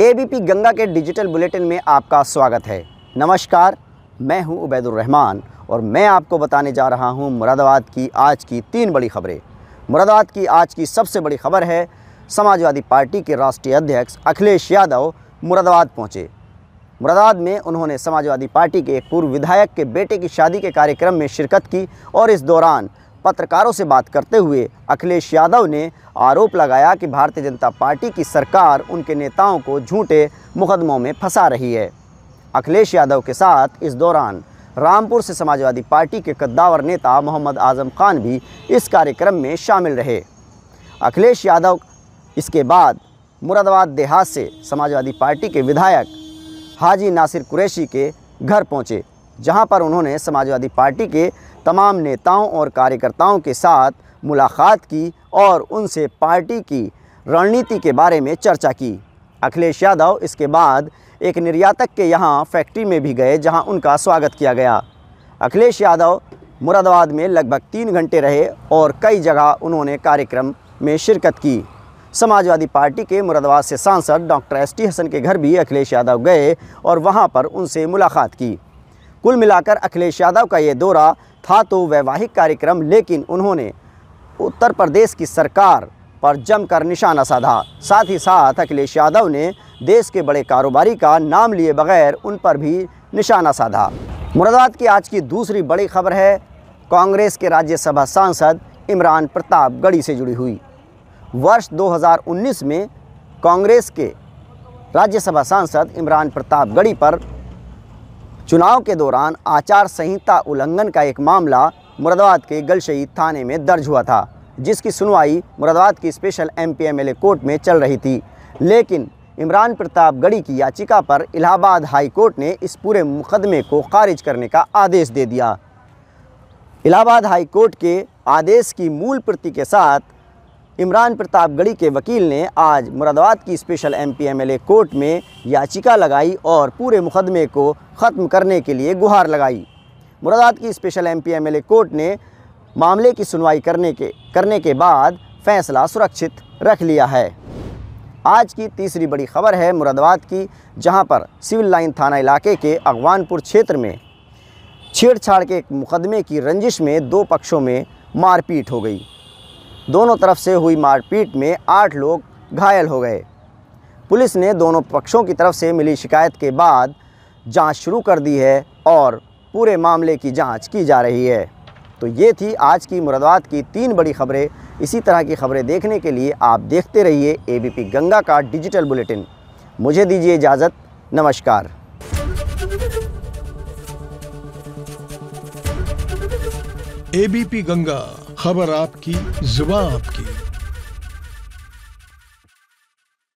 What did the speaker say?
ABP Ganga के digital bulletin में आपका स्वागत है नमस्कार मैं हूं उबैदुर रहमान और मैं आपको बताने जा रहा हूं मुरादाबाद की आज की तीन बड़ी खबरें मुरादाबाद की आज की सबसे बड़ी खबर है समाजवादी पार्टी के राष्ट्रीय अध्यक्ष अखिलेश यादव मुरादाबाद पहुँचे मुरादाबाद में उन्होंने समाजवादी पार्टी के पूर्व विधायक के बेटे की शादी के कार्यक्रम में शिरकत की और इस दौरान पत्रकारों से बात करते हुए अखिलेश यादव ने आरोप लगाया कि भारतीय जनता पार्टी की सरकार उनके नेताओं को झूठे मुकदमों में फंसा रही है अखिलेश यादव के साथ इस दौरान रामपुर से समाजवादी पार्टी के कद्दावर नेता मोहम्मद आजम खान भी इस कार्यक्रम में शामिल रहे अखिलेश यादव इसके बाद मुरादाबाद देहात से समाजवादी पार्टी के विधायक हाजी नासिर कुरैशी के घर पहुँचे जहां पर उन्होंने समाजवादी पार्टी के तमाम नेताओं और कार्यकर्ताओं के साथ मुलाकात की और उनसे पार्टी की रणनीति के बारे में चर्चा की अखिलेश यादव इसके बाद एक निर्यातक के यहाँ फैक्ट्री में भी गए जहाँ उनका स्वागत किया गया अखिलेश यादव मुरादाबाद में लगभग तीन घंटे रहे और कई जगह उन्होंने कार्यक्रम में शिरकत की समाजवादी पार्टी के मुरादाबाद से सांसद डॉक्टर एस टी हसन के घर भी अखिलेश यादव गए और वहाँ पर उनसे मुलाकात की कुल मिलाकर अखिलेश यादव का ये दौरा था तो वैवाहिक कार्यक्रम लेकिन उन्होंने उत्तर प्रदेश की सरकार पर जमकर निशाना साधा साथ ही साथ अखिलेश यादव ने देश के बड़े कारोबारी का नाम लिए बगैर उन पर भी निशाना साधा मुरादाबाद की आज की दूसरी बड़ी खबर है कांग्रेस के राज्यसभा सांसद इमरान प्रताप गढ़ी से जुड़ी हुई वर्ष 2019 में कांग्रेस के राज्यसभा सांसद इमरान प्रताप गढ़ी पर चुनाव के दौरान आचार संहिता उल्लंघन का एक मामला मुरादाबाद के गलशहीद थाने में दर्ज हुआ था जिसकी सुनवाई मुरादाबाद की special M P M L A court में चल रही थी लेकिन इमरान प्रताप गढ़ी की याचिका पर इलाहाबाद हाई कोर्ट ने इस पूरे मुकदमे को खारिज करने का आदेश दे दिया इलाहाबाद हाई कोर्ट के आदेश की मूल प्रति के साथ इमरान प्रतापगढ़ी के वकील ने आज मुरादाबाद की special M P M L A court में याचिका लगाई और पूरे मुकदमे को ख़त्म करने के लिए गुहार लगाई मुरादाबाद की special M P M L A court ने मामले की सुनवाई करने के करने के बाद फैसला सुरक्षित रख लिया है आज की तीसरी बड़ी खबर है मुरादाबाद की जहाँ पर सिविल लाइन थाना इलाके के अगवानपुर क्षेत्र में छेड़छाड़ के एक मुकदमे की रंजिश में दो पक्षों में मारपीट हो गई दोनों तरफ से हुई मारपीट में आठ लोग घायल हो गए पुलिस ने दोनों पक्षों की तरफ से मिली शिकायत के बाद जांच शुरू कर दी है और पूरे मामले की जांच की जा रही है तो ये थी आज की मुरादाबाद की तीन बड़ी खबरें इसी तरह की खबरें देखने के लिए आप देखते रहिए पी गंगा का डिजिटल बुलेटिन मुझे दीजिए इजाज़त नमस्कार एबीपी गंगा खबर आपकी जुबा आपकी